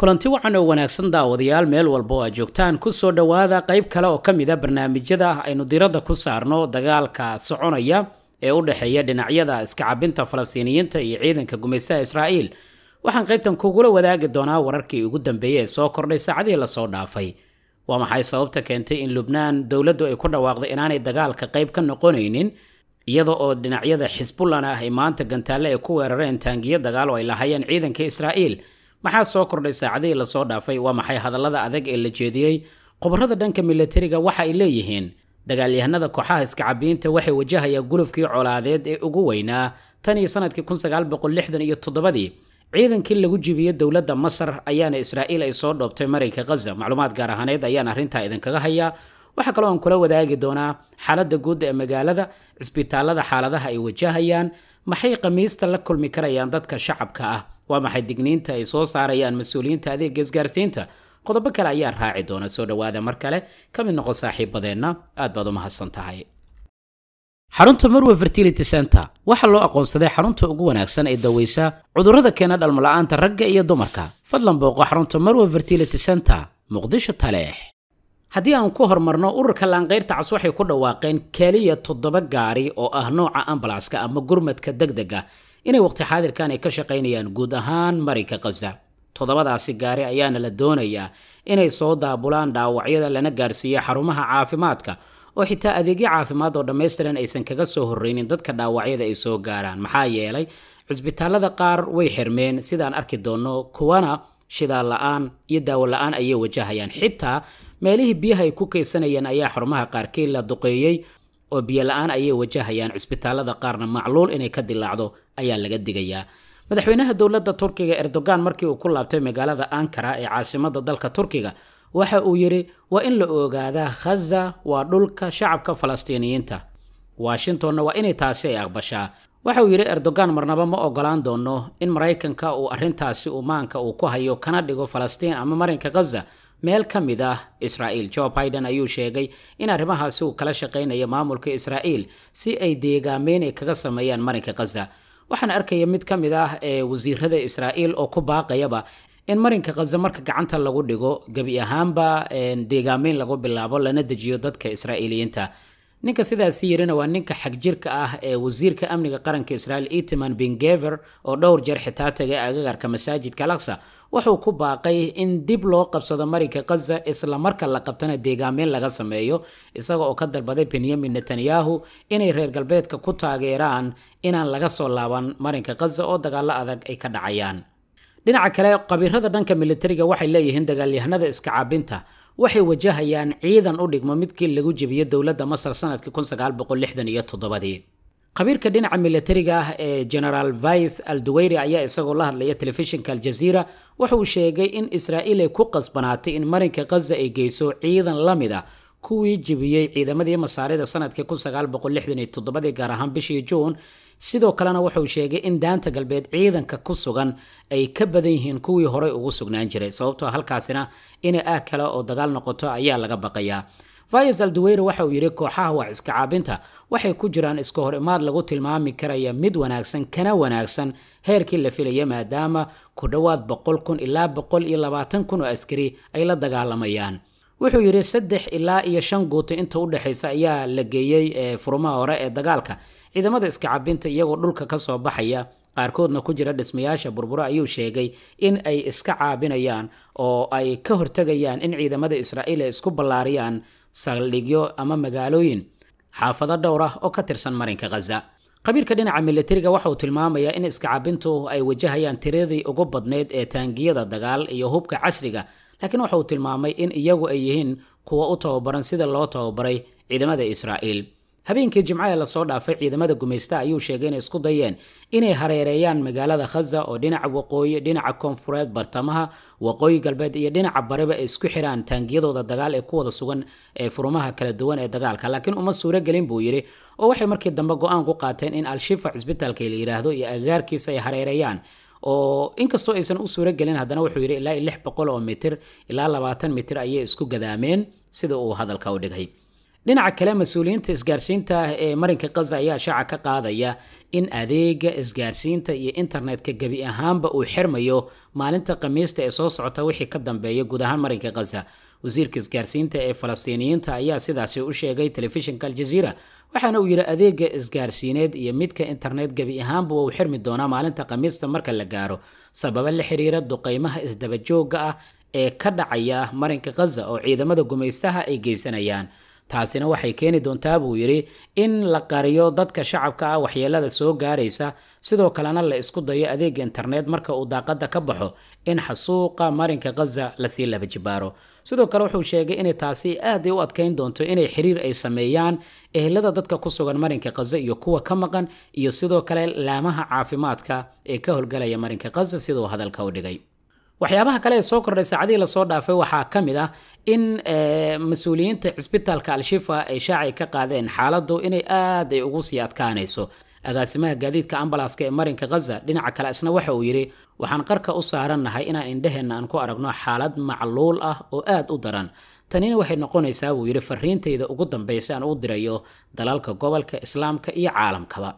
kulanti wacan oo wanaagsan daawadayaal meel walba oo aad joogtaan ku soo dhowaada qayb kale oo ka mid a ah barnaamijyada aynu diradda ku saarno dagaalka soconaya ee u dhexeeya dhinacyada iska cabinta falastiiniyiinta iyo ciidanka gumaystaha israa'iil waxaan qaybtan kugula wadaagi doonaa wararkii ugu dambeeyey ee soo kordhay saacadihii lasoo dhaafay waa maxay sababta keentay in lubnaan dowladdu ay ku dhawaaqday inaanay dagaalka qayb ka noqonaynin iyada oo dhinacyada xisbullan ah ay maanta gantaalle ay ku weerareen taangiyo dagaal oo ay lahaayeen ciidanka israa'iil maxaa soo kordhay saacadihii lasoo dhaafay waa maxay hadallada adag ee la jeediyey khubarada dhanka milatariga waxa ay leeyihiin dagaalyahanada kooxaha iskacabiinta waxay wajahayaa gulufkii colaadeed ee ugu weynaa tan iyo sanadkii iyo toddobadii ciidankii lagu jibiyey dowladda masar ayaana israa'iil ay soo dhoobtay marinka khaza macluumaad gaar ahaaneed ayaan arrintaa idinkaga hayaa waxaa kaloo aan kula wadaagi doonaa xaaladda guud ee magaalada cisbitaalada xaaladaha ay wajahayaan maxay khamiista la kulmi karayaan dadka shacabka ah waa maxay digniinta ay soo saarayaan mas-uuliyiinta adeega isgaarsiinta qodobo kale ayaa raaci doona soo dhowaada mar kale ka mid noqon saaxiibadeenna aad baad u mahadsan tahay xarunta marwe fertility center waxaa loo aqoonsaday xarunta ugu wanaagsan ee daweysa cudurrada keena dhalmo aanta ragga iyo dumarka fadlan booqo xarunta marwe fertility center muqdisho taleex haddii aan ku hormarno ururka laanqayrtacas waxay ku dhawaaqeen keliya toddoba gaari oo ah nooca ambalaska ama gurmadka degdega inay waqti xaadirkan ay ka shaqaynayaan guud ahaan marinka khaza toddobadaasi gaari ayaana la doonayaa inay soo daabulaan dhaawacyada lana gaarsiiyo xarumaha caafimaadka oo xitaa adeegyo caafimaad oo dhammaystiran aysan kaga soo horreynin dadka dhaawacyada ay soo gaaraan maxaa yeelay cusbitaallada qaar way xirmeen sidaan arki doonno kuwana shidaal la iyo daawo la ayay wajahayaan xitaa meelihii biyaha ay ku kaydsanayeen ayaa xarumaha qaarkii la duqeeyey oo biyola aan ayay wajahayaan cisbitaalada qaarna macluul inay ka dilaacdo ayaa laga digayaa madaxweynaha dowladda turkiga erdogan markii uu ku laabtay magaalada ankara ee caasimada dalka turkiga waxa uu yidhi waa in la ogaadaa khaza waa dhulka shacabka falastiiniyiinta washingtonna waa inay taasi ay aqbashaa waxa uu yidhi erdogan marnaba ma ogolaan doono in maraykanka uu arrintaasi maanka uu ku hayo kana dhigo falastiin ama marinka khaza meel ka mid ah israa'iil jo biden ayuu sheegay in arrimahaasi uu kala shaqaynayo maamulka israa'iil si ay deegaameyn ay kaga sameeyaan marinka khaza waxaan arkaya mid ka mid ah ee wasiirada israa'iil oo ku baaqayaba in marinka khaza marka gacanta lagu dhigo gebi ahaanba deegaameyn lagu bilaabo lana dejiyo dadka israa'iiliyiinta ninka sidaasi yirina waa ninka xagjirka ah ee wasiirka amniga qaranka israa'iil itiman bin gever oo dhowr jeer xitaa tagay agagaarka masaajidka alaqsa wuxuu ku baaqay in dib loo qabsado marinka khaza isla marka la qabtana deegaameyn laga sameeyo isaga oo ka dalbaday benyamin netanyahu inay reer galbeedka ku taageeraan inaan laga soo laaban marinka khaza oo dagaallo adag ay ka dhacayaan dhinaca kale qabiirada dhanka militariga waxay leeyihiin dagaalyahanada iska caabinta waxay wajahayaan ciidan u dhigmo midkii lagu jebiyey dowladda masar sanadkii ii khabiirka dhinaca milatariga ah ee jenaraal vais al duweyri ayaa isagoo la hadlaya telefishinka aljaziira waxa uu sheegay in israa'iil ay ku qasbanaatay in marinka khaza ay geyso ciidan la mid a ah kuwii jebiyey ciidamadii masaarida sanadkii kuaaaoqoiyotoddobadii gaar ahaan bishii juun sidoo kalena wuxuu sheegay in daanta galbeed ciidanka ku sugan ay ka badan yihiin kuwii horay ugu sugnaan jiray sababtoo ah halkaasina ina aag kale oo dagaal noqoto ayaa laga baqayaa fayas alduweyre waxa uu yidhi kooxaha wax iska caabinta waxay ku jiraan iska hor imaad lagu tilmaami karaya mid wanaagsan kana wanaagsan heerkii la filaya maadaama ku dhowaad boqol kun ilaa boqol iyo labaatan kun oo askari ay la dagaalamayaan wuxuu yidhi saddex ilaa iyo shan guuta inta u dhexaysa ayaa la geeyey ee furmaha hore ee dagaalka ciidamada iska cabinta iyagoo dhulka ka soo baxaya qaarkoodna ku jira dhismayaasha burburo ayuu sheegay in ay iska caabinayaan oo ay ka hortegayaan in ciidamada israa'iil ay isku ballaariyaan saldhigyo ama magaalooyin xaafado dhowr ah oo ka tirsan marinka khaza khabiirka dhinaca milatariga waxa uu tilmaamayaa in iskacabintu ay wajahayaan tiradii ugu badneyd ee taangiyada dagaal iyo hubka casriga laakiin waxa uu tilmaamay in iyagu ay yihiin kuwa u tababaran sida loo tababaray ciidamada israa'iil habeenkii jimca la lasoo dhaafay ciidamada gumaysta ayuu sheegay inay isku dayeen inay hareereeyaan magaalada khaza oo dhinaca waqooyi dhinaca koonfureed bartamaha waqooyi galbeed iyo dhinaca bariba ay isku xiraan taangiyadooda dagaal ee ku wada sugan ee furumaha kala duwan ee dagaalka laakiin uma suurogelin buu yidhi oo waxay markii dambe go-aan ku qaateen in al-shifa cisbitaalka la yidhaahdo iyo agaarkiisa ay hareereeyaan oo inkastoo aysan u suuro haddana wuxuu yidhi ilaa lix boqol oo mitir ilaa labaatan mitir ayay isku gadaameen sida uu hadalka u dhigay dhinaca kale mas-uuliyiinta isgaarsiinta ee marinka kaza ayaa shaaca ka qaadaya in adeega isgaarsiinta iyo internetka gebi ahaanba uu xirmayo maalinta khamiista ee soo socota wixii ka dambeeya guud ahaan marinka khaza wasiirka isgaarsiinta ee falastiiniyiinta ayaa sidaasi u sheegay telefishinka aljaziira waxaana uu yidhi adeega isgaarsiineed iyo midka internet gebi ahaanba uu xirmi doonaa maalinta khamiista marka la gaaro sababo la xiriira duqeymaha isdabajooga ah ee ka dhacaya marinka khaza oo ciidamada gumaystaha ay geysanayaan taasina waxay keeni doontaa buu yidhi in la qariyo dadka shacabka ah waxyeelada soo gaaraysa sidoo kalena la isku dayo adeega internet marka uu daaqadda ka baxo in xasuuqa marinka khaza lasii laba jibaaro sidoo kale wuxuu sheegay inay taasi aaday u adkayn doonto inay xiriir ay sameeyaan ehelada dadka ku sugan marinka khaza iyo kuwa ka maqan iyo sidoo kale laamaha caafimaadka ee ka howlgalaya marinka khaza siduu hadalka u dhigay waxyaabaha kale ee soo kordhay saacadihii lasoo dhaafay waxaa ka mid ah in eh, mas-uuliyiinta cisbitaalka al-shifa ay shaacay ka qaadeen xaaladdu inay aad ay ugu sii adkaanayso agaasimaha gaadiidka ambalaaska ee marinka khaza dhinaca kale isna waxa uu yidhi waxaan qarka u saarannahay inaan indhaheenna aan ku aragno xaalad macluul ah oo aad u daran tanina waxay noqonaysaa buu yidhi fariintayda ugu dambaysa aan u dirayo dalalka gobolka islaamka iyo caalamkaba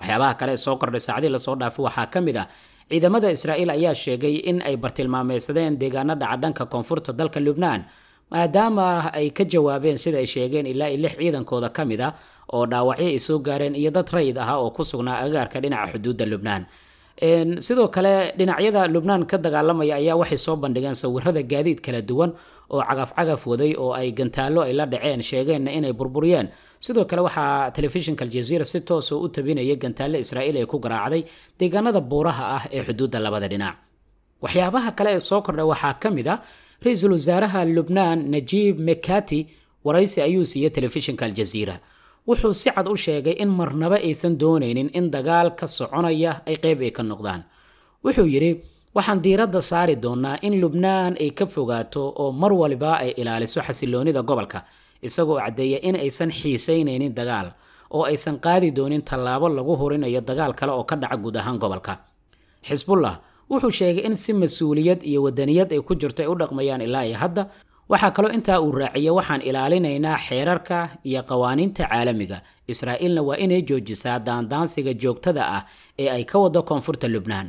waxyaabaha kale ee soo kordhay saacadihii lasoo dhaafay waxaa ka mid ah ciidamada israa'iil ayaa sheegay in ay bartilmaameysadeen deegaano dhaca dhanka koonfurta dalka lubnaan maadaama ay ka jawaabeen sida ay sheegeen ilaa i lix ciidankooda ka mid a ah oo dhaawacyo ay soo gaareen iyo dad rayid ahaa oo ku sugnaa agaarka dhinaca xuduudda lubnaan sidoo kale dhinacyada lubnaan ka dagaalamaya ayaa waxay soo bandhigeen sawirada gaadiid kala duwan oo cagaf cagaf waday oo ay gantaalo ay la dhaceen sheegeenna inay burburiyeen sidoo kale waxaa telefishinka aljaziira si toosa ah u tabinaya gantaale israa'iil ee ku garaacday deegaanada buuraha ah ee xuduudda labada dhinac waxyaabaha kale ee soo kordha waxaa ka mid ah ra-iisul wasaaraha lubnaan najiib mekati waraysi ayuu siiye telefishinka aljaziira wuxuu si cad u sheegay in marnaba aysan doonaynin in dagaalka soconaya ay qayb ay ka noqdaan wuxuu yidhi waxaan diiradda saari doonnaa in lubnaan ay ka fogaato oo mar waliba ay ilaaliso xasiloonida gobolka isagoo caddeeya in aysan xiisaynaynin dagaal oo aysan qaadi doonin tallaabo lagu hurinayo dagaal kale oo ka dhaca guud ahaan gobolka xisbullah wuxuu sheegay in si mas-uuliyad iyo wadaniyad ay ku jirto ay u dhaqmayaan ilaa iyo hadda waxaa kaloo intaa uu raaciya waxaan ilaalinaynaa xeerarka iyo qawaaniinta caalamiga israa'iilna waa inay joojisaa daandaansiga joogtada ah ee ay ka waddo koonfurta lubnaan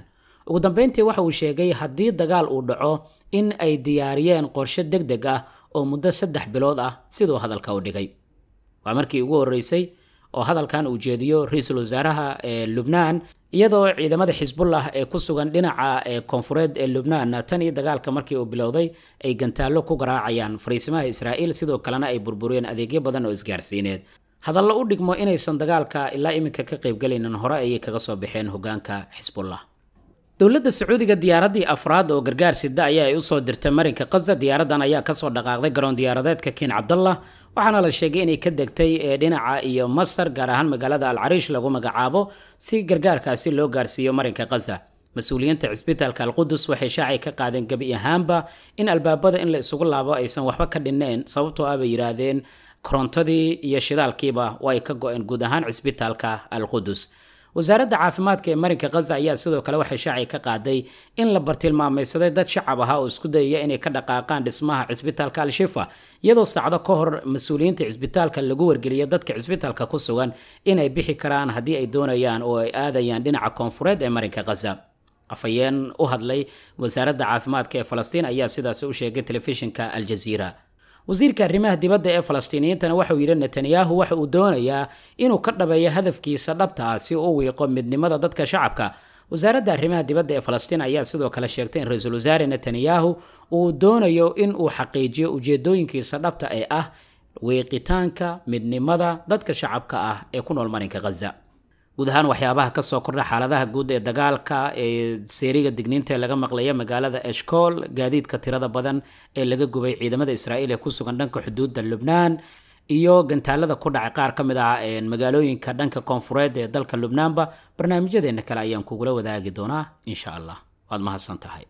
ugu dambayntii waxa uu sheegay haddii dagaal uu dhaco in ay diyaariyeen qorshe deg deg ah oo muddo saddex bilood ah siduu hadalka u dhigay waa markii ugu horreysay oo hadalkan uu jeediyo ra-iisul wasaaraha ee eh, lubnaan iyadoo ciidamada xisbullah ee ku sugan dhinaca eh, koonfureed ee lubnaan tan iyo dagaalka markii uu bilowday ay gantaallo ku garaacayaan fariisimaha israa'iil sidoo kalena ay burburiyeen adeegyo badan oo isgaarsiineed hadallo u dhigmo inaysan dagaalka ilaa iminka ka qaybgalaynin hore ayay kaga soo baxeen hogaanka xisbullah dowladda sacuudiga diyaaraddii afraad oo gargaar sida ayaa ay usoo dirtay marinka kaza diyaaraddan ayaa kasoo dhaqaaqday garoon diyaaradeedka kiin cabdallah waxaana la sheegay inay ka degtay ee eh, dhinaca iyo masar gaar ahaan magaalada alcariish lagu magacaabo si gargaarkaasi loo gaarsiiyo marinka kaza mas-uuliyiinta cisbitaalka alqudus waxay shaacay ka qaadeen gebi ahaanba in albaabada in la isugu laabo aysan waxba ka dhineen sababtoo ah bay yidhaahdeen korontadii iyo shidaalkiiba waa ay ka go-een guud ahaan cisbitaalka alqudus wasaaradda caafimaadka ee marinka khaza ayaa sidoo kale waxay shaaci ka qaaday in la bartilmaamaysaday dad shacab ahaa oo isku dayaya inay ka dhaqaaqaan dhismaha cisbitaalka al-shifa iyadoo saacdo ka hor mas-uuliyiinta cisbitaalka lagu wargeliya dadka cisbitaalka ku sugan inay bixi karaan haddii ay doonayaan oo ay aadayaan dhinaca koonfureed ee marinka khaza afhayeen u hadlay wasaaradda caafimaadka ee falastiin ayaa sidaasi u sheegay telefishinka al jaziira wasiirka arrimaha dibadda ee falastiiniyiintana waxauu yidhi netanyahu waxa uu doonayaa inuu ka dhabeeyo hadafkiisa dhabta ah si uu wiiqo midnimada dadka shacabka wasaaradda arrimaha dibadda ee falastiin ayaa sidoo kale sheegtay in ra-iisul wasaare netanyahu uu doonayo in uu xaqiijiyo ujeedooyinkiisa dhabta ee ah wiiqitaanka midnimada dadka shacabka ah ee ku nool marinka khaza guud ahaan waxyaabaha kasoo kordha xaaladaha guud ee dagaalka ee seeriga digniinta ee laga maqlaya magaalada eshkool gaadiidka tirada badan ee laga gubay ciidamada israa'iil ee ku sugan dhanka xuduudda lubnaan iyo gantaalada ku dhacay qaar ka mid ah magaalooyinka dhanka koonfureed ee dalka lubnaanba barnaamijyadeena kale ayaan kugula wadaagi doonaa insha allah waad mahadsan tahay